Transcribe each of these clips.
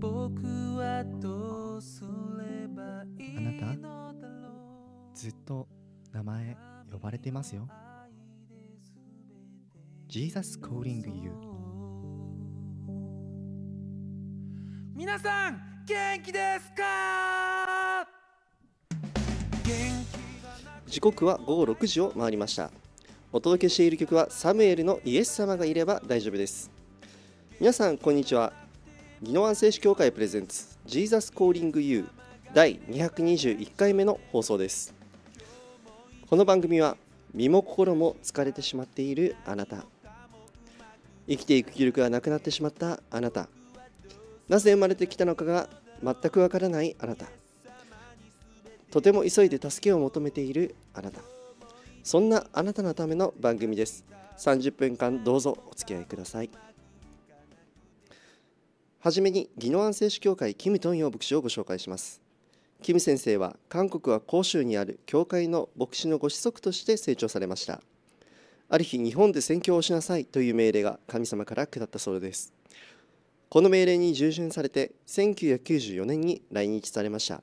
僕はどうすればいいあなたずっと名前呼ばれてますよジーザスコーリングユー g y 皆さん元気ですか元気時刻は午後6時を回りましたお届けしている曲はサムエルのイエス様がいれば大丈夫です皆さんこんにちは宜野湾聖子協会プレゼンツ「ジーザスコーリングユー第221回目の放送ですこの番組は身も心も疲れてしまっているあなた生きていく気力がなくなってしまったあなたなぜ生まれてきたのかが全くわからないあなたとても急いで助けを求めているあなたそんなあなたのための番組です30分間どうぞお付き合いくださいはじめに技能安政主教会キム・トンヨ牧師をご紹介しますキム先生は韓国は広州にある教会の牧師のご子息として成長されましたある日日本で宣教をしなさいという命令が神様から下ったそうですこの命令に従順されて1994年に来日されました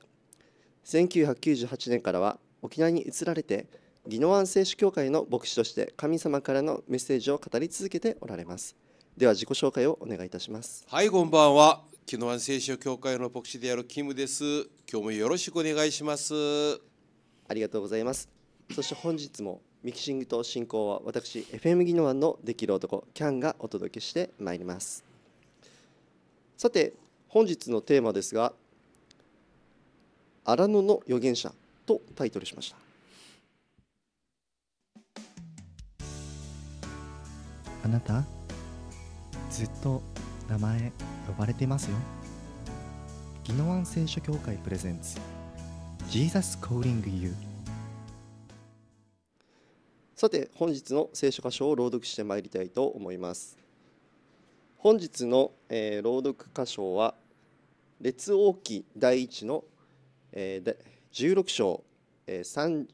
1998年からは沖縄に移られて技能安政主教会の牧師として神様からのメッセージを語り続けておられますでは自己紹介をお願いいたしますはいこんばんは木の湾聖書教会の牧師であるキムです今日もよろしくお願いしますありがとうございますそして本日もミキシングと進行は私 FM ギノワンのできる男キャンがお届けしてまいりますさて本日のテーマですが荒野の預言者とタイトルしましたあなたずっと名前呼ばれてますよ宜野湾聖書協会プレゼンツ Jesus c a l l i n さて本日の聖書箇所を朗読してまいりたいと思います本日の、えー、朗読箇所は列王記第一の、えー、16章、えー、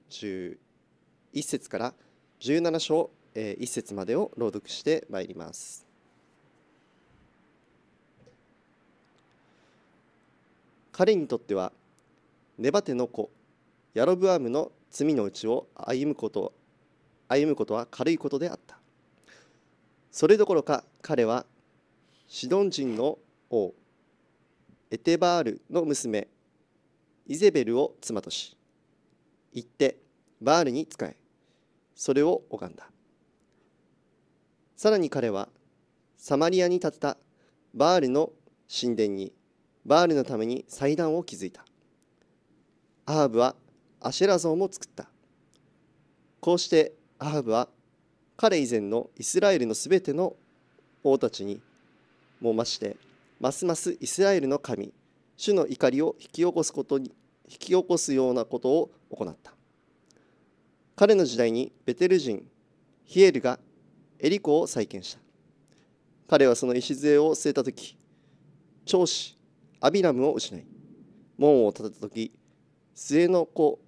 31節から17章、えー、1節までを朗読してまいります彼にとってはネバテの子ヤロブアムの罪のうちを歩むこと歩むことは軽いことであったそれどころか彼はシドン人の王エテバールの娘イゼベルを妻とし行ってバールに仕えそれを拝んださらに彼はサマリアに建てたバールの神殿にバールのために祭壇を築いたアハブはアシェラ像も作ったこうしてアハブは彼以前のイスラエルのすべての王たちにもましてますますイスラエルの神主の怒りを引き起こすことに引き起こすようなことを行った彼の時代にベテル人ヒエルがエリコを再建した彼はその礎を据えた時長子アビラムを失い門を建てた時末の子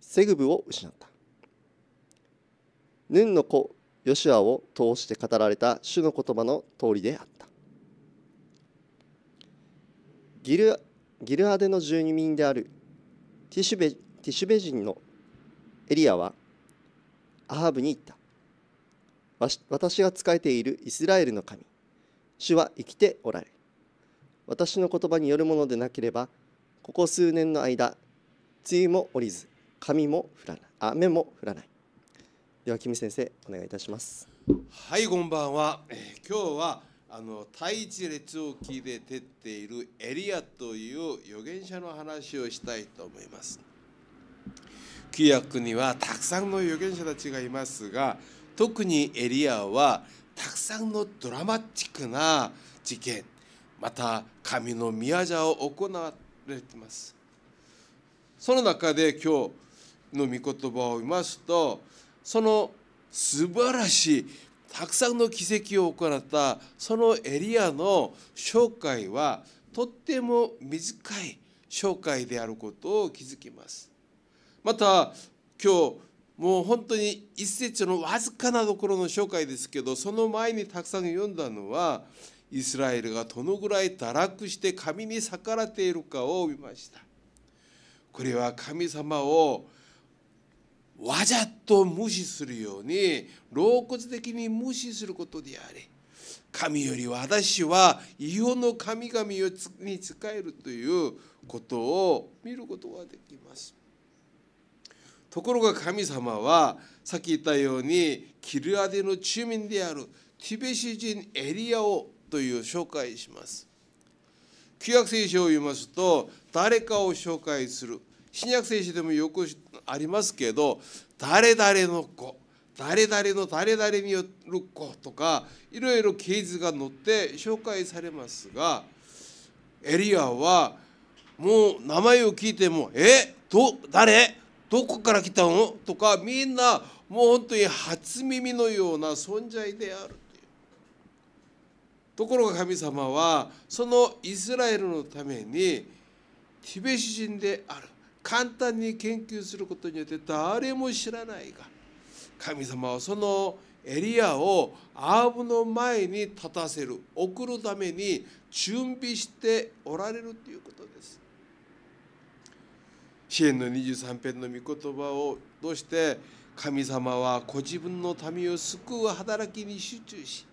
セグブを失ったヌンの子ヨシュアを通して語られた主の言葉の通りであったギルギルアデの住民であるティシュベティシュベ人のエリアはアハブに言った私が仕えているイスラエルの神主は生きておられ私の言葉によるものでなければここ数年の間梅雨も降りず髪も降らない雨も降らないでは君先生お願いいたしますはいこんばんは、えー、今日はあの第一列を聞いて出ているエリアという預言者の話をしたいと思います旧約にはたくさんの預言者たちがいますが特にエリアはたくさんのドラマチックな事件また神の宮じを行われていますその中で今日の御言葉を見ますとその素晴らしいたくさんの奇跡を行ったそのエリアの紹介はとっても短い紹介であることを気づきますまた今日もう本当に一節のわずかなところの紹介ですけどその前にたくさん読んだのはイスラエルがどのぐらい堕落して神に逆らっているかを見ましたこれは神様をわざと無視するように老骨的に無視することであり神より私は異様の神々に仕えるということを見ることができますところが神様はさっき言ったようにキルアデの住民であるティベシ人エリアをという紹介します旧約聖書を言いますと誰かを紹介する新約聖書でもよくありますけど誰々の子誰々の誰々による子とかいろいろ系図が載って紹介されますがエリアはもう名前を聞いても「えど誰どこから来たの?」とかみんなもう本当に初耳のような存在である。ところが神様はそのイスラエルのためにティベシ人である簡単に研究することによって誰も知らないが神様はそのエリアをアーブの前に立たせる送るために準備しておられるということです。支援の23編の御言葉を通して神様はご自分の民を救う働きに集中し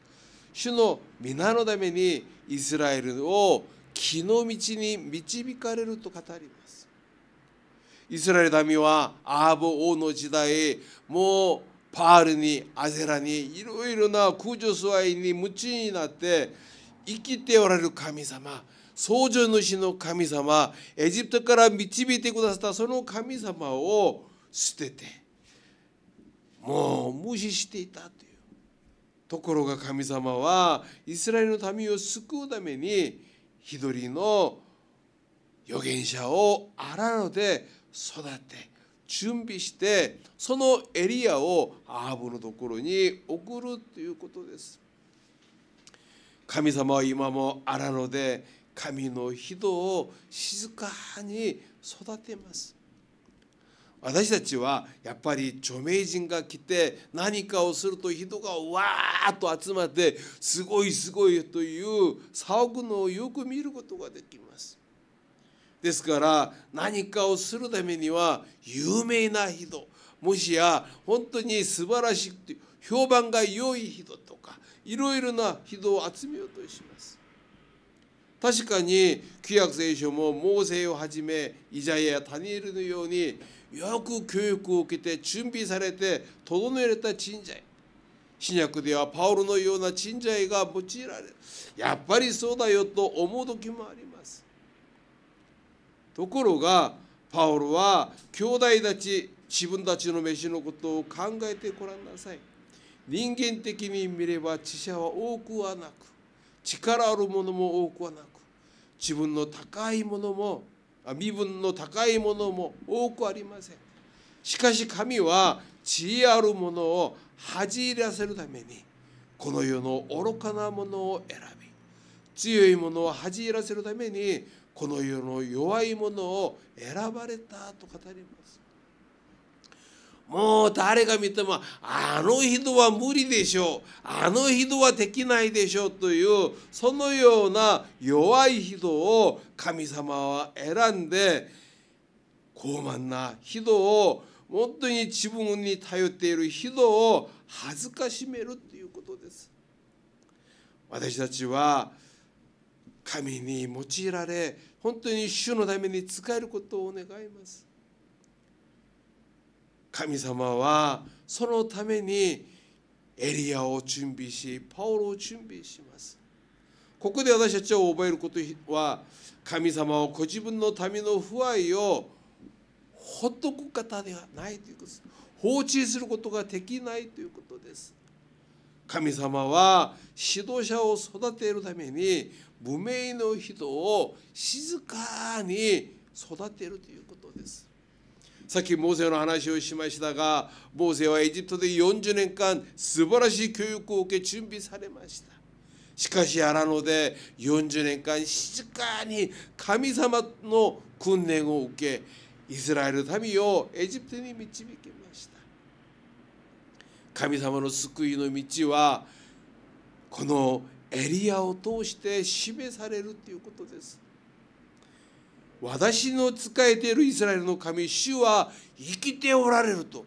主の皆のためにイスラエルを木の道に導かれると語ります。イスラエル民はアーボ王の時代もうパールにアゼラにいろいろな空女ワイに夢中になって生きておられる神様創造主の神様エジプトから導いてくださったその神様を捨ててもう無視していたというところが神様はイスラエルの民を救うために一人の預言者を荒野で育て準備してそのエリアをアーブのところに送るということです。神様は今も荒野で神の人を静かに育てます。私たちはやっぱり著名人が来て何かをすると人がわーっと集まってすごいすごいという騒ぐのをよく見ることができます。ですから何かをするためには有名な人もしや本当に素晴らしくて評判が良い人とかいろいろな人を集めようとします。確かに旧約聖書もモーセをはじめイザヤやタニエルのようによく教育を受けて準備されて整えられた人材新約ではパウロのような人材が用いられるやっぱりそうだよと思う時もありますところがパウロは兄弟たち自分たちの飯のことを考えてごらんなさい人間的に見れば知者は多くはなく力あるものも多くはなく自分の高いものも身分の高いものも多くありませんしかし神は知恵あるものを恥じらせるためにこの世の愚かなものを選び強いものを恥じらせるためにこの世の弱いものを選ばれたと語りますもう誰が見てもあの人は無理でしょうあの人はできないでしょうというそのような弱い人を神様は選んで傲慢な人を本当に自分に頼っている人を恥ずかしめるということです。私たちは神に用いられ本当に主のために使えることを願います。神様はそのためにエリアを準備しパウロを準備しますここで私たちを覚えることは神様はご自分の民の不愛をほっとく方ではないということです放置することができないということです神様は指導者を育てるために無名の人を静かに育てるということですさっきモーゼの話をしましたがモーゼはエジプトで40年間素晴らしい教育を受け準備されましたしかし荒野で40年間静かに神様の訓練を受けイスラエル民をエジプトに導きました神様の救いの道はこのエリアを通して示されるということです私の仕えているイスラエルの神主は生きておられると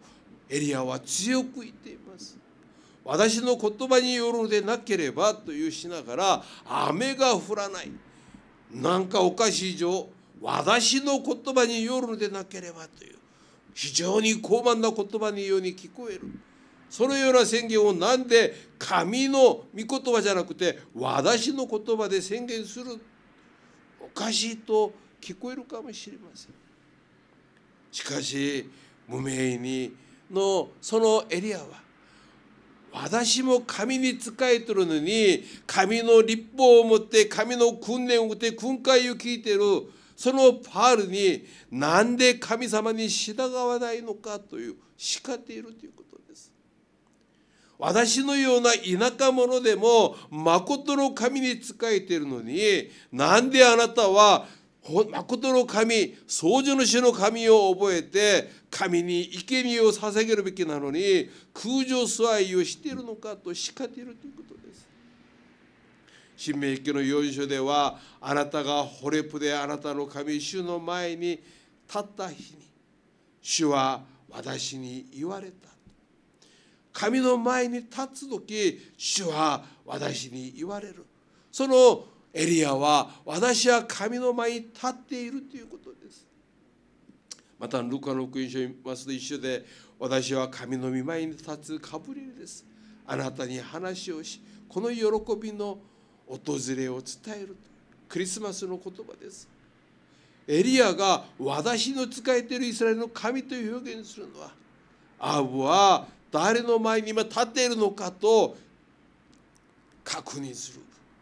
エリアは強く言っています私の言葉によるのでなければというしながら雨が降らないなんかおかしい状私の言葉によるのでなければという非常に高慢な言葉のように聞こえるそのような宣言を何で神の御言葉じゃなくて私の言葉で宣言するおかしいと聞こえるかもしれませんしかし無名にのそのエリアは私も神に仕えてるのに神の立法を持って神の訓練を持って訓戒を聞いてるそのパールに何で神様に従わないのかという叱っているということです。私のような田舎者でも誠の神に仕えているのになんであなたはとの神創造主の神を覚えて神に生贄を捧げるべきなのに空上素愛をしているのかと叱っているということです新明記の4章ではあなたがホレプであなたの神主の前に立った日に主は私に言われた神の前に立つ時主は私に言われるそのエリアは私は神の前に立っているということですまたルカの福音書を見ますと一緒で私は神の御前に立つカブリエルですあなたに話をしこの喜びの訪れを伝えるクリスマスの言葉ですエリアが私の使えているイスラエルの神という表現するのはアブは誰の前に今立っているのかと確認する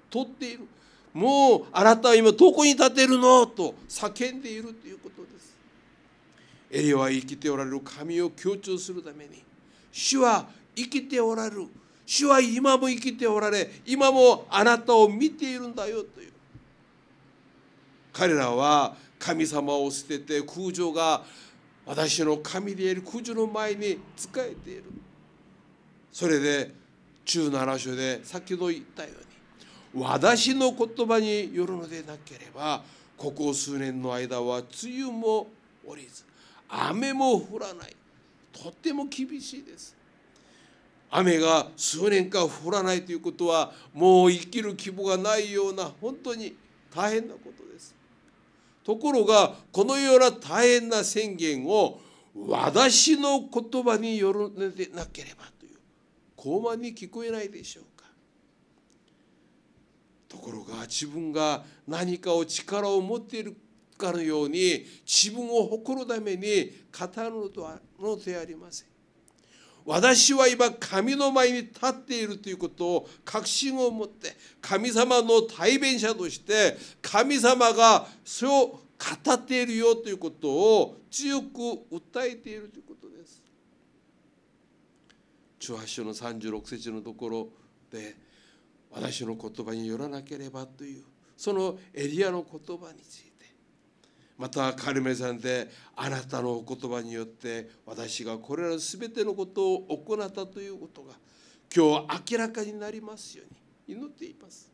取っているもうあなたは今どこに立てるのと叫んでいるということですエリアは生きておられる神を強調するために主は生きておられる主は今も生きておられ今もあなたを見ているんだよという彼らは神様を捨てて空女が私の神である空女の前に仕えているそれで17章で先ほど言ったように私の言葉によるのでなければここ数年の間は梅雨も降りず雨も降らないとても厳しいです雨が数年間降らないということはもう生きる希望がないような本当に大変なことですところがこのような大変な宣言を私の言葉によるのでなければという傲慢に聞こえないでしょうかところが自分が何かを力を持っているかのように自分を誇るために語るのでありません。私は今神の前に立っているということを確信を持って神様の代弁者として神様がそれを語っているよということを強く訴えているということです。18章の36節のところで私の言葉によらなければというそのエリアの言葉についてまたカルメさんであなたのお言葉によって私がこれら全てのことを行ったということが今日明らかになりますように祈っています。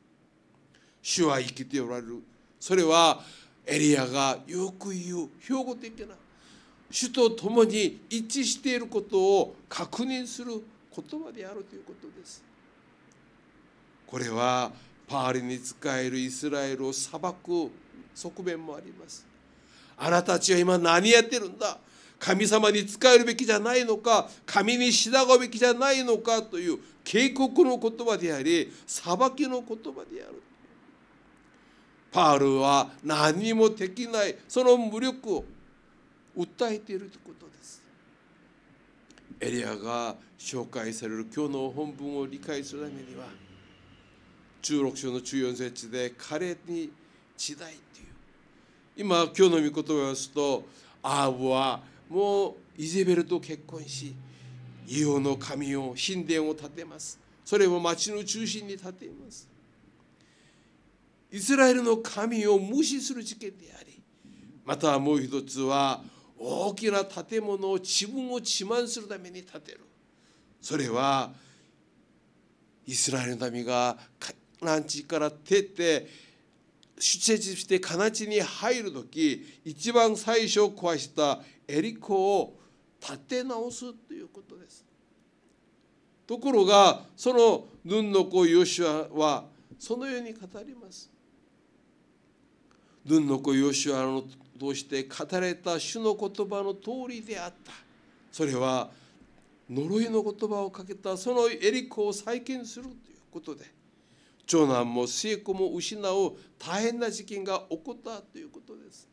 主は生きておられるそれはエリアがよく言う標語的な主と共に一致していることを確認する言葉であるということです。これはパールに仕えるイスラエルを裁く側面もありますあなたたちは今何やってるんだ神様に仕えるべきじゃないのか神に従うべきじゃないのかという警告の言葉であり裁きの言葉であるパールは何もできないその無力を訴えているということですエリアが紹介される今日の本文を理解するためには16章の14節で彼に時代っていう今今日の御言葉を出すとアーブはもうイゼベルと結婚しイオの神を神殿を建てますそれも町の中心に建てますイスラエルの神を無視する事件でありまたもう一つは大きな建物を自分を自慢するために建てるそれはイスラエルの民が団地から出て出世して金地に入る時一番最初壊したエリコを立て直すということです。ところがそのヌンの子ヨシュアはそのように語ります。ヌンの子ヨシュアの通して語れた主の言葉の通りであった。それは呪いの言葉をかけたそのエリコを再建するということで。長男も末子も失う大変な事件が起こったということです。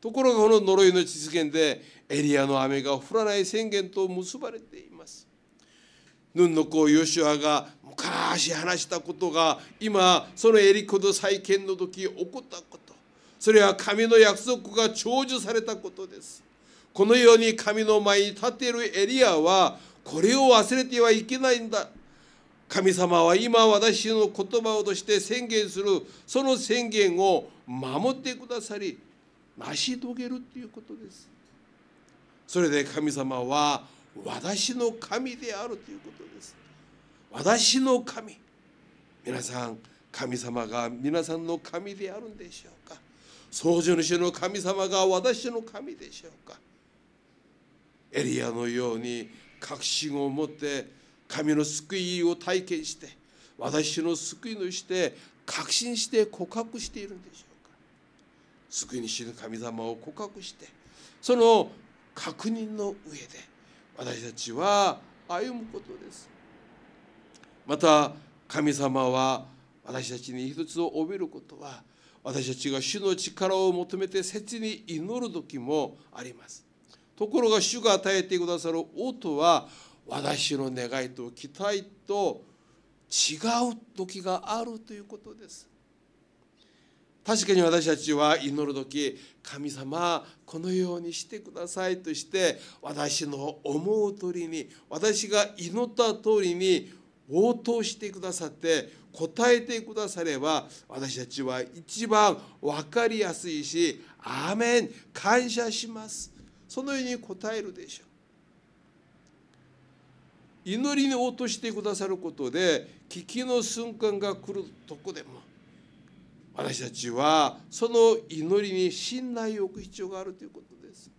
ところがこの呪いの実現でエリアの雨が降らない宣言と結ばれています。ヌンの子ヨシュアが昔話したことが今そのエリコの再建の時起こったことそれは神の約束が成就されたことです。このように神の前に立っているエリアはこれを忘れてはいけないんだ神様は今私の言葉をとして宣言するその宣言を守ってくださり成し遂げるということですそれで神様は私の神であるということです私の神皆さん神様が皆さんの神であるんでしょうか創造主の神様が私の神でしょうかエリアのように確信を持って神の救いを体験して私の救い主して確信して告白しているんでしょうか救い主の神様を告白してその確認の上で私たちは歩むことですまた神様は私たちに一つを帯びることは私たちが主の力を求めて切に祈る時もありますところが主が与えてくださる音は私の願いと期待と違う時があるということです確かに私たちは祈る時神様このようにしてくださいとして私の思う通りに私が祈った通りに応答してくださって答えてくだされば私たちは一番分かりやすいし「アーメン感謝します」そのように答えるでしょう。祈りに落としてくださることで危機の瞬間が来るとこでも私たちはその祈りに信頼を置く必要があるということです。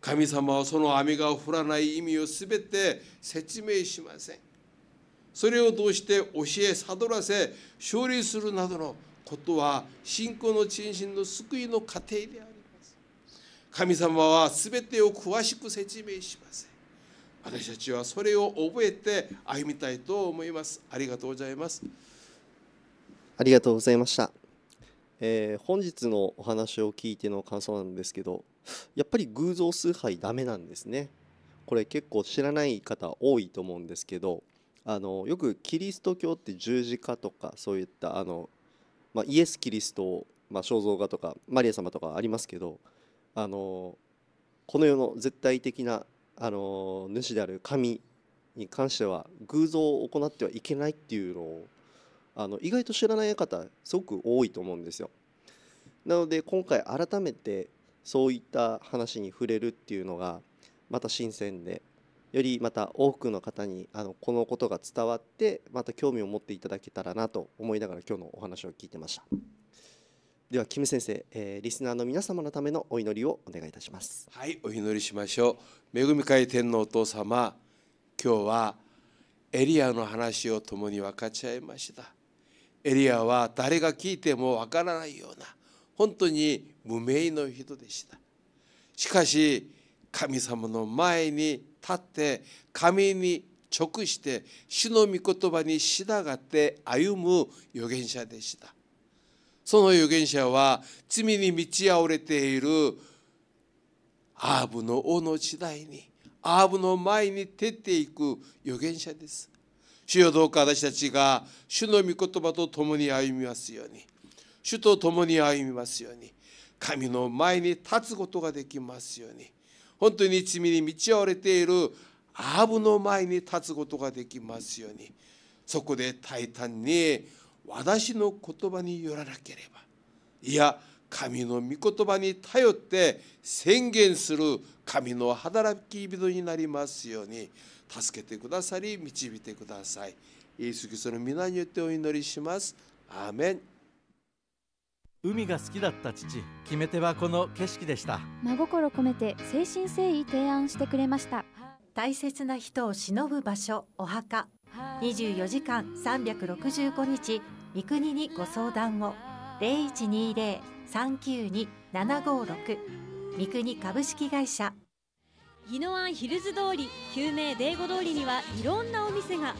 神様はその雨が降らない意味を全て説明しません。それを通して教え悟らせ勝利するなどのことは信仰の陳身の救いの過程であります。神様は全てを詳しく説明しません。私たちはそれを覚えて歩みたいと思いますありがとうございますありがとうございました、えー、本日のお話を聞いての感想なんですけどやっぱり偶像崇拝ダメなんですねこれ結構知らない方多いと思うんですけどあのよくキリスト教って十字架とかそういったあの、まあ、イエス・キリスト、を、まあ、肖像画とかマリア様とかありますけどあのこの世の絶対的なあの主である神に関しては偶像を行ってはいけないっていうのをあの意外と知らない方すごく多いと思うんですよ。なので今回改めてそういった話に触れるっていうのがまた新鮮でよりまた多くの方にあのこのことが伝わってまた興味を持っていただけたらなと思いながら今日のお話を聞いてました。ではキム先生、えー、リスナーの皆様のためのお祈りをお願いいたしますはいお祈りしましょう恵み会天皇お父様今日はエリアの話を共に分かち合いましたエリアは誰が聞いてもわからないような本当に無名の人でしたしかし神様の前に立って神に直して主の御言葉に従って歩む預言者でしたその預言者は罪に満ち溢れているアーブの王の時代にアーブの前に出ていく預言者です。主よどうか私たちが主の御言葉と共に歩みますように主と共に歩みますように神の前に立つことができますように本当に罪に満ち溢れているアーブの前に立つことができますようにそこで大胆に私の言葉によらなければいや神の御言葉に頼って宣言する神の働き人になりますように助けてくださり導いてください。イエス・キリストの皆によってお祈りします。アーメン海が好きだった父決め手はこの景色でした真心込めて誠心誠意提案してくれました大切な人を偲ぶ場所お墓24時間365日三国にご相談を0120-392-756三国株式会社宜野湾ヒルズ通り救命デーゴ通りにはいろんなお店が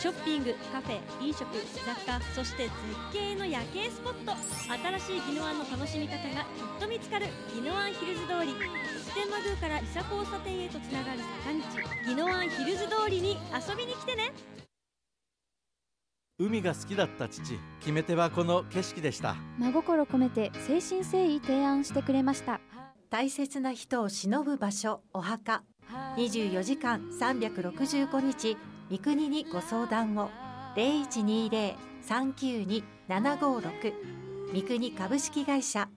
ショッピングカフェ飲食雑貨そして絶景の夜景スポット新しい宜野湾の楽しみ方がきっと見つかる宜野湾ヒルズ通り普天間宮から伊佐交差点へとつながる坂道宜野湾ヒルズ通りに遊びに来てね海が好きだった父決め手はこの景色でした真心込めて誠心誠意提案してくれました大切な人を偲ぶ場所お墓24時間365日三国にご相談を0120-392-756三国株式会社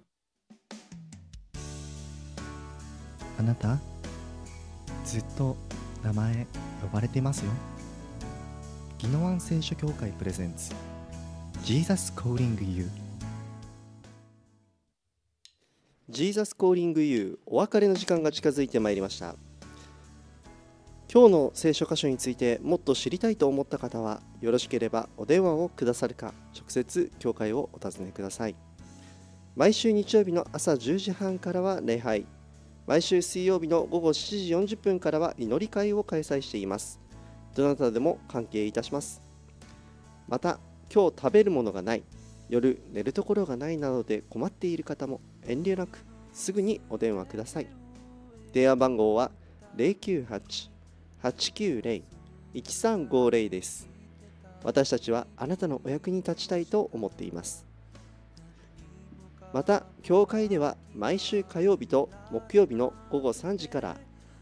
あなたずっと名前呼ばれてますよ宜野湾聖書協会プレゼンツ Jesus Calling You Jesus Calling You お別れの時間が近づいてまいりました今日の聖書箇所についてもっと知りたいと思った方はよろしければお電話をくださるか直接教会をお尋ねください毎週日曜日の朝10時半からは礼拝毎週水曜日の午後7時40分からは祈り会を開催していますどなたでも関係いたしますまた今日食べるものがない夜寝るところがないなどで困っている方も遠慮なくすぐにお電話ください電話番号は098-890-1350です私たちはあなたのお役に立ちたいと思っていますまた教会では毎週火曜日と木曜日の午後3時から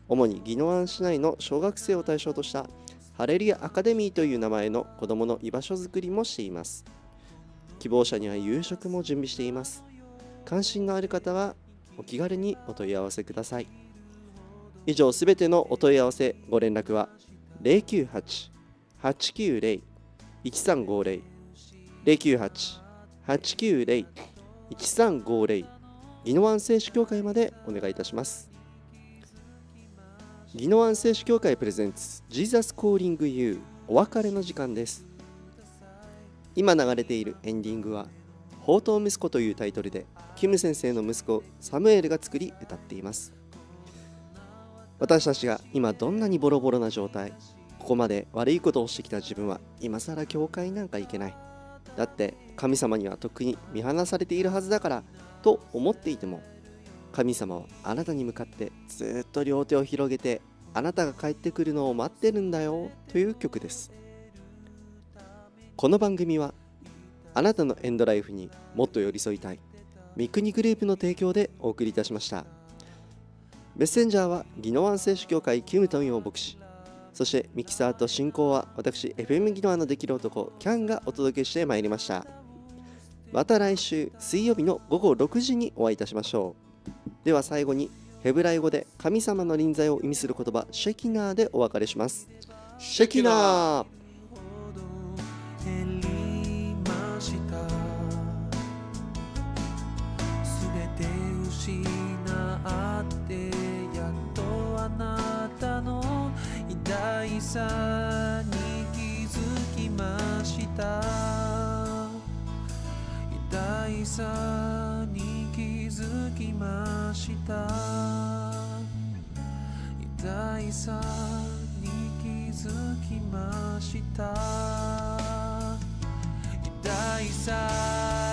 主に宜野湾市内の小学生を対象としたハレリアアカデミーという名前の子どもの居場所づくりもしています希望者には夕食も準備しています関心のある方はお気軽にお問い合わせください以上すべてのお問い合わせご連絡は098-890-1350 098-890-1350宜野湾製紙協会までお願いいたします宜野湾聖書協会プレゼンツジーザスコーリングユーお別れの時間です今流れているエンディングは「宝刀息子」というタイトルでキム先生の息子サムエルが作り歌っています私たちが今どんなにボロボロな状態ここまで悪いことをしてきた自分は今さら教会なんか行けないだって神様にはとっくに見放されているはずだからと思っていても神様はあなたに向かってずっと両手を広げてあなたが帰ってくるのを待ってるんだよという曲ですこの番組はあなたのエンドライフにもっと寄り添いたい三国グループの提供でお送りいたしましたメッセンジャーは宜野湾聖手協会キム・トミオ牧師そしてミキサーと進行は私 FM 宜野湾のできる男キャンがお届けしてまいりましたまた来週水曜日の午後6時にお会いいたしましょうでは最後にヘブライ語で神様の臨在を意味する言葉シェキナーでお別れしますシェキナーさに気づきました痛いさきました痛いさに気づきました痛さ